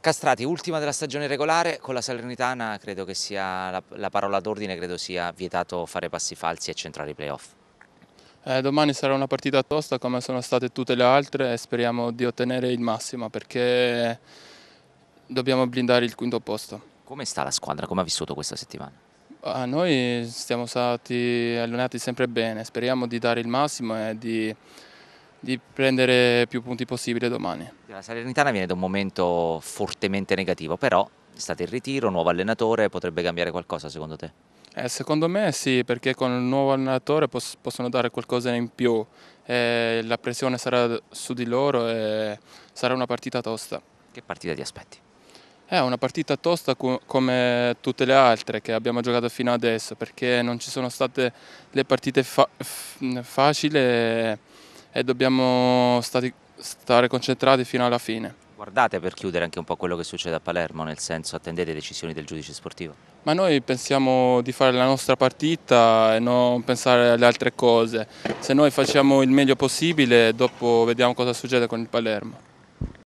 Castrati, ultima della stagione regolare, con la Salernitana credo che sia la, la parola d'ordine, credo sia vietato fare passi falsi e centrare i playoff. Eh, domani sarà una partita tosta come sono state tutte le altre e speriamo di ottenere il massimo perché dobbiamo blindare il quinto posto. Come sta la squadra? Come ha vissuto questa settimana? Eh, noi siamo stati allenati sempre bene, speriamo di dare il massimo e di di prendere più punti possibile domani. La Salernitana viene da un momento fortemente negativo, però è stato in ritiro, nuovo allenatore, potrebbe cambiare qualcosa secondo te? Eh, secondo me sì, perché con il nuovo allenatore poss possono dare qualcosa in più, eh, la pressione sarà su di loro e sarà una partita tosta. Che partita ti aspetti? È una partita tosta come tutte le altre che abbiamo giocato fino adesso, perché non ci sono state le partite fa facili e dobbiamo stati, stare concentrati fino alla fine. Guardate per chiudere anche un po' quello che succede a Palermo, nel senso attendete decisioni del giudice sportivo? Ma noi pensiamo di fare la nostra partita e non pensare alle altre cose. Se noi facciamo il meglio possibile, dopo vediamo cosa succede con il Palermo.